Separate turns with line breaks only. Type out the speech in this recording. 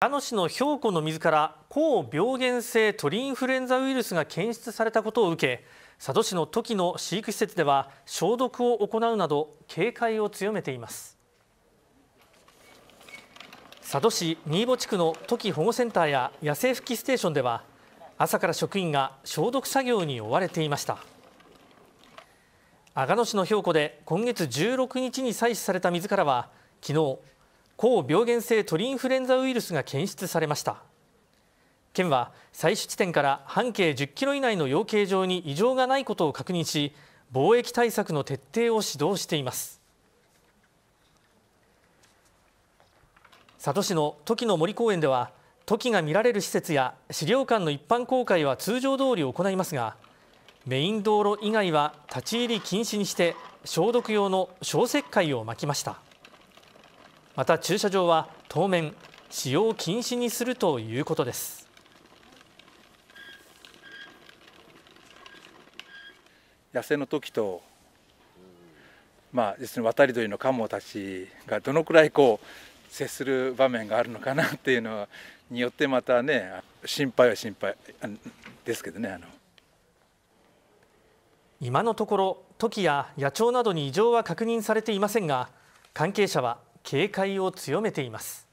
長野市の氷庫の水から高病原性鳥インフルエンザウイルスが検出されたことを受け佐渡市の時の飼育施設では消毒を行うなど警戒を強めています佐渡市新保地区の時保護センターや野生復帰ステーションでは朝から職員が消毒作業に追われていました阿賀野市の氷庫で今月16日に採取された水からは昨日高病原性鳥インフルエンザウイルスが検出されました県は採取地点から半径10キロ以内の養鶏場に異常がないことを確認し防疫対策の徹底を指導しています佐渡市の時の森公園では時が見られる施設や資料館の一般公開は通常通り行いますがメイン道路以外は立ち入り禁止にして消毒用の消石灰をまきました。また駐車場は当面使用禁止にするということです
野生の時とまあ実に渡り鳥のカモたちがどのくらいこう接する場面があるのかなっていうのによってまたね心配は心配ですけどねあの
今のところトキや野鳥などに異常は確認されていませんが関係者は警戒を強めています